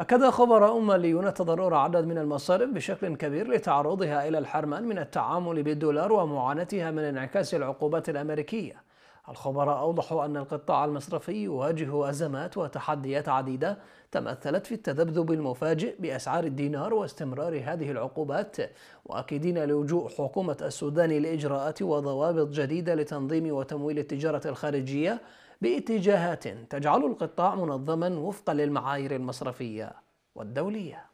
أكد خبراء ماليون تضرر عدد من المصارف بشكل كبير لتعرضها إلى الحرمان من التعامل بالدولار ومعاناتها من انعكاس العقوبات الأمريكية الخبراء أوضحوا أن القطاع المصرفي يواجه أزمات وتحديات عديدة تمثلت في التذبذب المفاجئ بأسعار الدينار واستمرار هذه العقوبات مؤكدين لجوء حكومة السودان لإجراءات وضوابط جديدة لتنظيم وتمويل التجارة الخارجية باتجاهات تجعل القطاع منظما وفقا للمعايير المصرفيه والدوليه